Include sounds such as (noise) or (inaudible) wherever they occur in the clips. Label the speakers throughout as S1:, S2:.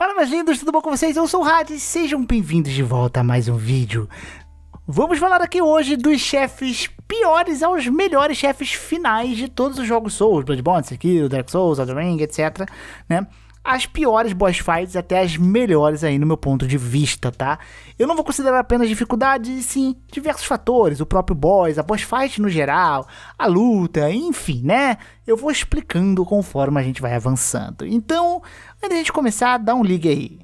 S1: Fala meus lindos, tudo bom com vocês? Eu sou o Hades, sejam bem-vindos de volta a mais um vídeo. Vamos falar aqui hoje dos chefes piores aos melhores chefes finais de todos os jogos Souls, Bloodborne, Sekiro, Dark Souls, Elden Ring, etc, né? as piores boss fights até as melhores aí no meu ponto de vista, tá? Eu não vou considerar apenas dificuldades, e sim diversos fatores, o próprio boss, a boss fight no geral, a luta, enfim, né? Eu vou explicando conforme a gente vai avançando. Então, antes da gente começar, dá um ligue aí.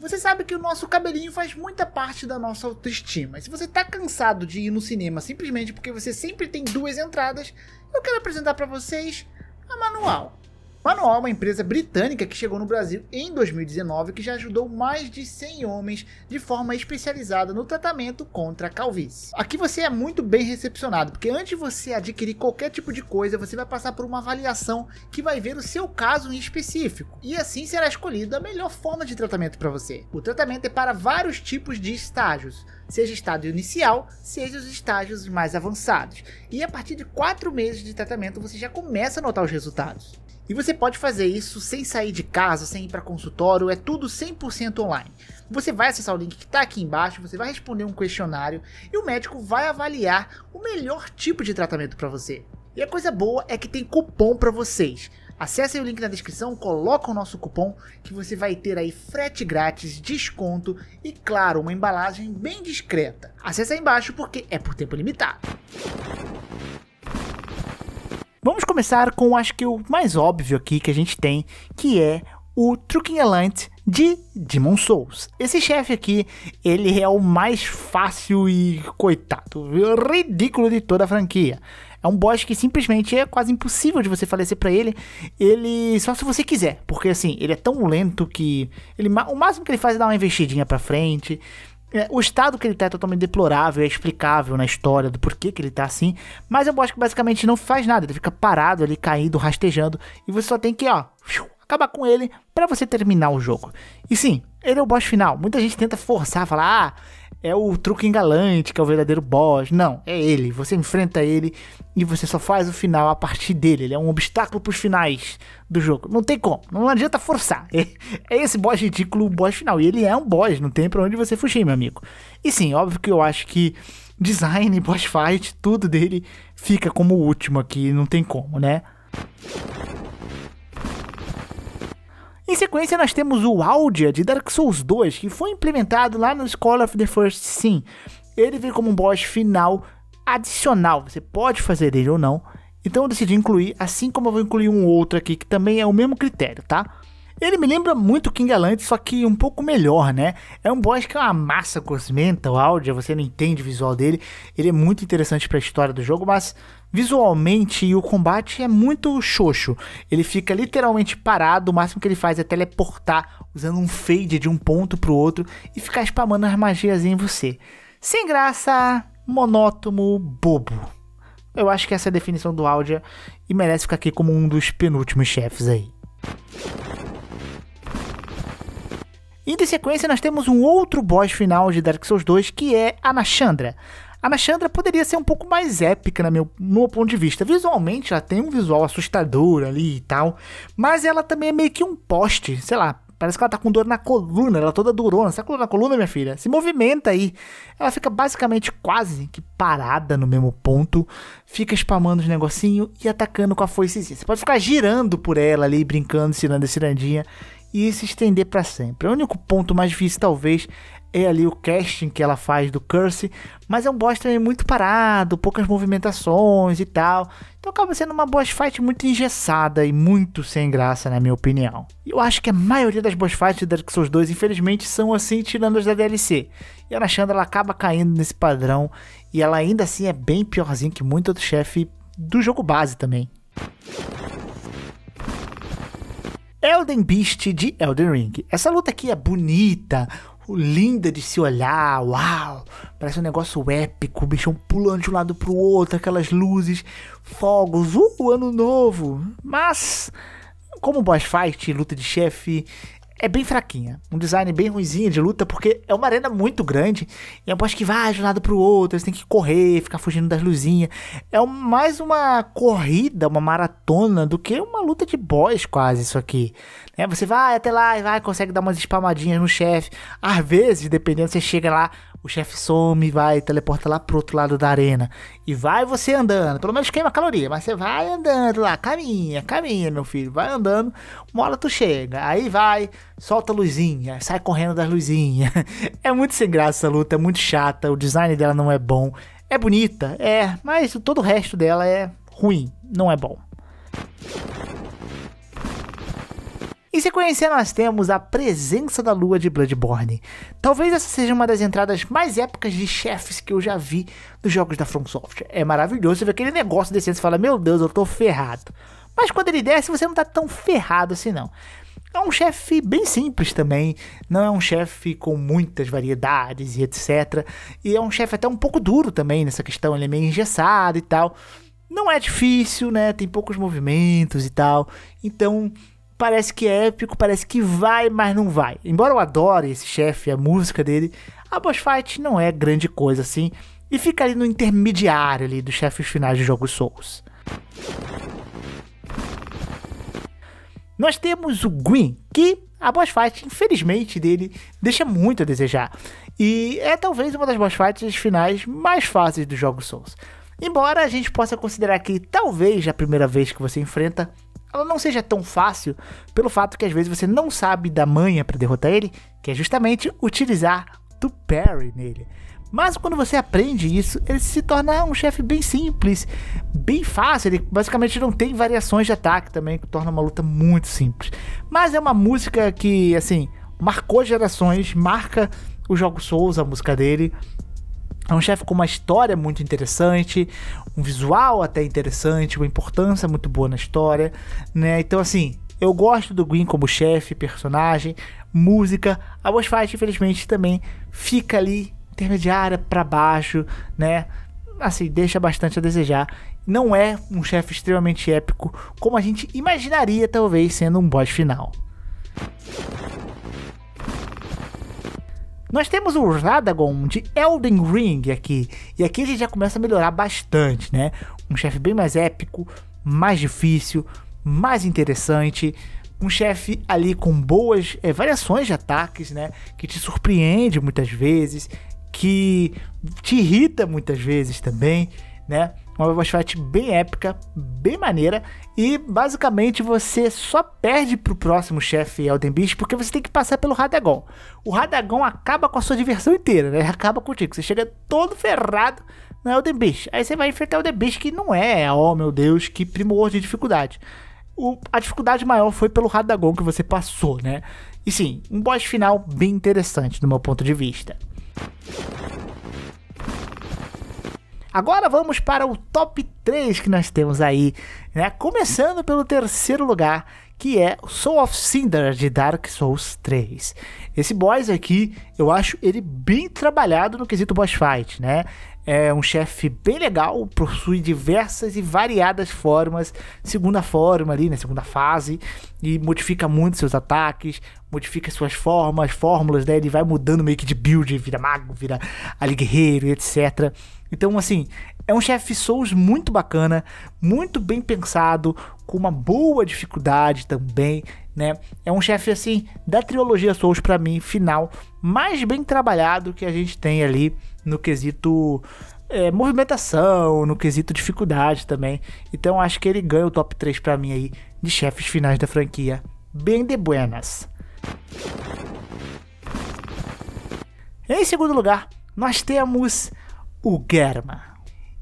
S1: Você sabe que o nosso cabelinho faz muita parte da nossa autoestima. se você tá cansado de ir no cinema simplesmente porque você sempre tem duas entradas, eu quero apresentar para vocês a manual. Manual é uma empresa britânica que chegou no Brasil em 2019 que já ajudou mais de 100 homens de forma especializada no tratamento contra a calvície. Aqui você é muito bem recepcionado, porque antes de você adquirir qualquer tipo de coisa, você vai passar por uma avaliação que vai ver o seu caso em específico. E assim será escolhida a melhor forma de tratamento para você. O tratamento é para vários tipos de estágios, seja estágio inicial, seja os estágios mais avançados. E a partir de 4 meses de tratamento você já começa a notar os resultados. E você pode fazer isso sem sair de casa, sem ir para consultório, é tudo 100% online. Você vai acessar o link que está aqui embaixo, você vai responder um questionário e o médico vai avaliar o melhor tipo de tratamento para você. E a coisa boa é que tem cupom para vocês. Acessem o link na descrição, coloca o nosso cupom que você vai ter aí frete grátis, desconto e claro, uma embalagem bem discreta. Acesse aí embaixo porque é por tempo limitado. Vamos começar com acho que o mais óbvio aqui que a gente tem, que é o Truking Alliance de Demon Souls. Esse chefe aqui, ele é o mais fácil e coitado, ridículo de toda a franquia. É um boss que simplesmente é quase impossível de você falecer para ele. Ele só se você quiser, porque assim, ele é tão lento que ele o máximo que ele faz é dar uma investidinha para frente. É, o estado que ele tá é totalmente deplorável, é explicável na história do porquê que ele tá assim, mas eu acho que basicamente não faz nada, ele fica parado ali, caído, rastejando, e você só tem que, ó, acabar com ele para você terminar o jogo. E sim, ele é o boss final. Muita gente tenta forçar, falar, ah, é o truque engalante, que é o verdadeiro boss. Não, é ele. Você enfrenta ele e você só faz o final a partir dele. Ele é um obstáculo pros finais do jogo. Não tem como, não adianta forçar. (laughs) É, esse boss ridículo, o boss final. E ele é um boss, não tem pra onde você fugir, meu amigo. E sim, óbvio que eu acho que design, (laughs) boss fight, tudo dele fica como o último aqui, não tem como, né? Em sequência, nós temos o Audia de Dark Souls 2, que foi implementado lá no School of the First Sim. Ele vem como um boss final adicional, você pode fazer ele ou não. Então eu decidi incluir, assim como eu vou incluir um outro aqui, que também é o mesmo critério, tá? Ele me lembra muito King Galant, só que um pouco melhor, né? É um boss que é uma massa cosmenta, o áudio, você não entende o visual dele. Ele é muito interessante para a história do jogo, mas visualmente o combate é muito xoxo. Ele fica literalmente parado, o máximo que ele faz é teleportar usando um fade de um ponto pro outro e ficar spamando as magias em você. Sem graça, monótono, bobo. Eu acho que essa é a definição do áudio e merece ficar aqui como um dos penúltimos chefes aí. E em sequência nós temos um outro boss final de Dark Souls 2 que é a Anachandra. Anaxandra poderia ser um pouco mais épica, no meu, no meu ponto de vista. Visualmente, ela tem um visual assustador ali e tal, mas ela também é meio que um poste, sei lá. Parece que ela tá com dor na coluna, ela é toda durona. Sabe dor na coluna, minha filha? Se movimenta aí. Ela fica basicamente quase que parada no mesmo ponto, fica spamando os negocinhos e atacando com a foicezinha. Você pode ficar girando por ela ali, brincando, cirando e cirandinha, e se estender para sempre. O único ponto mais difícil, talvez, é ali o casting que ela faz do Curse, mas é um boss também muito parado, poucas movimentações e tal. Então acaba sendo uma boss fight muito engessada e muito sem graça, na minha opinião. Eu acho que a maioria das boss fights de Dark Souls 2, infelizmente, são assim, tirando as da DLC. E a Alexandra ela acaba caindo nesse padrão, e ela ainda assim é bem piorzinha que muito outro chefe do jogo base também. Elden Beast de Elden Ring. Essa luta aqui é bonita, linda de se olhar, uau! Parece um negócio épico, o bichão pulando de um lado pro outro, aquelas luzes, fogos, uh, ano novo! Mas, como boss fight, luta de chefe, é bem fraquinha. Um design bem ruizinho de luta, porque é uma arena muito grande. E é eu acho que vai de um lado pro outro, eles têm que correr, ficar fugindo das luzinhas. É mais uma corrida, uma maratona, do que uma luta de boss quase isso aqui. É, você vai até lá e vai, consegue dar umas espalmadinhas no chefe. Às vezes, dependendo, você chega lá, o chefe some, vai, teleporta lá pro outro lado da arena. E vai você andando. Pelo menos queima caloria, mas você vai andando lá, caminha, caminha, meu filho. Vai andando, uma hora tu chega. Aí vai, solta a luzinha, sai correndo das luzinhas. (laughs) É muito sem graça essa luta, é muito chata, o design dela não é bom. É bonita, é, mas todo o resto dela é ruim, não é bom. Em sequência, nós temos a presença da lua de Bloodborne. Talvez essa seja uma das entradas mais épicas de chefes que eu já vi nos jogos da From Software. É maravilhoso, você aquele negócio descendo e fala, meu Deus, eu tô ferrado. Mas quando ele desce, você não tá tão ferrado assim não. É um chefe bem simples também, não é um chefe com muitas variedades e etc. E é um chefe até um pouco duro também nessa questão, ele é meio engessado e tal. Não é difícil, né? Tem poucos movimentos e tal. Então, parece que é épico, parece que vai, mas não vai. Embora eu adore esse chefe, a música dele, a boss fight não é grande coisa assim e fica ali no intermediário ali dos chefes finais de jogos Souls. Nós temos o Green, que a boss fight, infelizmente, dele deixa muito a desejar. E é talvez uma das boss fights finais mais fáceis do jogo Souls. Embora a gente possa considerar que talvez a primeira vez que você enfrenta ela não seja tão fácil pelo fato que às vezes você não sabe da manha para derrotar ele, que é justamente utilizar do parry nele. Mas quando você aprende isso, ele se torna um chefe bem simples, bem fácil. Ele basicamente não tem variações de ataque também, que torna uma luta muito simples. Mas é uma música que, assim, marcou gerações, marca o jogo Souls, a música dele. É um chefe com uma história muito interessante, um visual até interessante, uma importância muito boa na história, né? Então, assim, eu gosto do Gwyn como chefe, personagem, música. A boss fight, infelizmente, também fica ali intermediária para baixo, né? Assim, deixa bastante a desejar. Não é um chefe extremamente épico como a gente imaginaria, talvez, sendo um boss final. Nós temos o Radagon de Elden Ring aqui, e aqui a gente já começa a melhorar bastante, né? Um chefe bem mais épico, mais difícil, mais interessante, um chefe ali com boas é, variações de ataques, né? Que te surpreende muitas vezes, que te irrita muitas vezes também, né? Uma boss fight bem épica, bem maneira e basicamente você só perde pro próximo chefe Elden Beast porque você tem que passar pelo Radagon. O Radagon acaba com a sua diversão inteira, né? Acaba contigo. Você chega todo ferrado no Elden Beast. Aí você vai enfrentar o Elden Beast que não é, oh meu Deus, que primor de dificuldade. O, a dificuldade maior foi pelo Radagon que você passou, né? E sim, um boss final bem interessante do meu ponto de vista. Agora vamos para o top 3 que nós temos aí, né? Começando pelo terceiro lugar, que é o Soul of Cinder de Dark Souls 3. Esse boss aqui, eu acho ele bem trabalhado no quesito boss fight, né? É um chefe bem legal, possui diversas e variadas formas, segunda forma ali, né, segunda fase, e modifica muito seus ataques, modifica suas formas, fórmulas, né, ele vai mudando meio que de build, vira mago, vira ali guerreiro, etc. Então, assim, é um chefe Souls muito bacana, muito bem pensado, com uma boa dificuldade também, né? É um chefe assim da trilogia Souls para mim final mais bem trabalhado que a gente tem ali no quesito é, movimentação, no quesito dificuldade também. Então acho que ele ganha o top 3 para mim aí de chefes finais da franquia. Bem de buenas. Em segundo lugar, nós temos o Germa.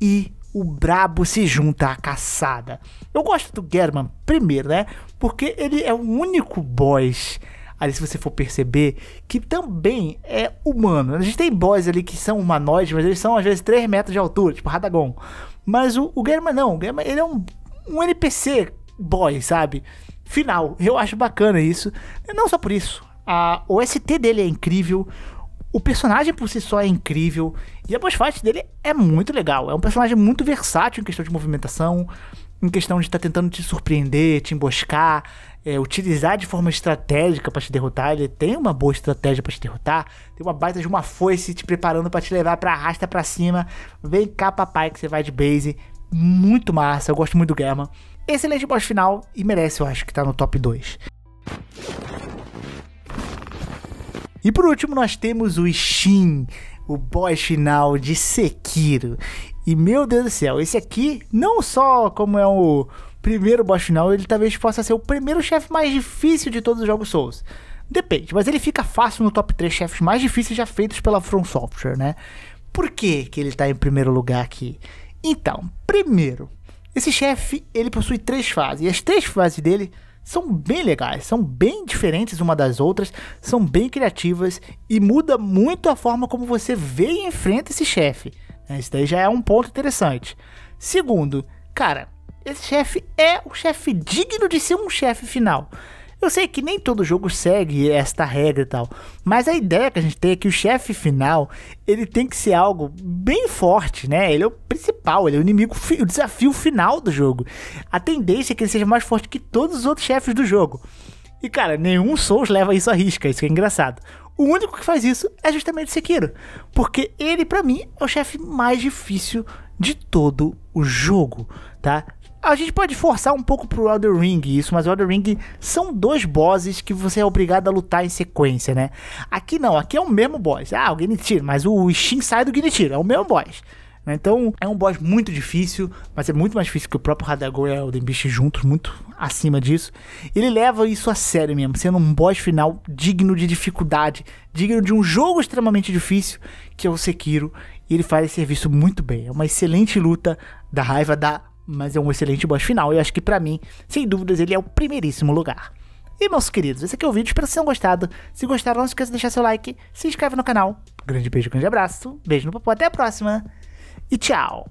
S1: E o brabo se junta à caçada. Eu gosto do German primeiro, né? Porque ele é o único boss ali, se você for perceber, que também é humano. A gente tem boys ali que são humanoides, mas eles são às vezes 3 metros de altura, tipo Radagon. Mas o, o German não, o German ele é um, um NPC boy, sabe? Final. Eu acho bacana isso. Não só por isso. A OST dele é incrível, o personagem por si só é incrível e a boss fight dele é muito legal. É um personagem muito versátil em questão de movimentação, em questão de estar tá tentando te surpreender, te emboscar, é, utilizar de forma estratégica para te derrotar. Ele tem uma boa estratégia para te derrotar, tem uma baita de uma foice te preparando para te levar para arrasta para cima. Vem cá, papai, que você vai de base. Muito massa, eu gosto muito do Germa. Excelente boss final e merece, eu acho que tá no top 2. E por último, nós temos o Shin, o boss final de Sekiro. E meu Deus do céu, esse aqui, não só como é o primeiro boss final, ele talvez possa ser o primeiro chefe mais difícil de todos os jogos Souls. Depende, mas ele fica fácil no top 3 chefes mais difíceis já feitos pela From Software, né? Por que, que ele está em primeiro lugar aqui? Então, primeiro, esse chefe ele possui três fases, e as três fases dele são bem legais, são bem diferentes uma das outras, são bem criativas e muda muito a forma como você vê e enfrenta esse chefe. Né? Isso daí já é um ponto interessante. Segundo, cara, esse chefe é um chefe digno de ser um chefe final. Eu sei que nem todo jogo segue esta regra e tal, mas a ideia que a gente tem é que o chefe final, ele tem que ser algo bem forte, né? Ele é o principal, ele é o inimigo, o desafio final do jogo. A tendência é que ele seja mais forte que todos os outros chefes do jogo. E cara, nenhum Souls leva isso à risca, isso que é engraçado. O único que faz isso é justamente Sekiro, porque ele para mim é o chefe mais difícil de todo o jogo, tá? A gente pode forçar um pouco pro Elder Ring isso, mas o Elder Ring são dois bosses que você é obrigado a lutar em sequência, né? Aqui não, aqui é o mesmo boss. Ah, o tira, mas o Shin sai do Guinitiro, é o mesmo boss. Né? Então é um boss muito difícil, mas é muito mais difícil que o próprio Radagol e o Elden Beast juntos, muito acima disso. Ele leva isso a sério mesmo, sendo um boss final digno de dificuldade, digno de um jogo extremamente difícil, que é o Sekiro. E ele faz esse serviço muito bem. É uma excelente luta da raiva da mas é um excelente boss final. Eu acho que para mim, sem dúvidas, ele é o primeiríssimo lugar. E meus queridos, esse aqui é o vídeo, espero que vocês tenham gostado. Se gostaram, não se esqueça de deixar seu like, se inscreve no canal. Grande beijo, grande abraço, beijo no papo, até a próxima e tchau!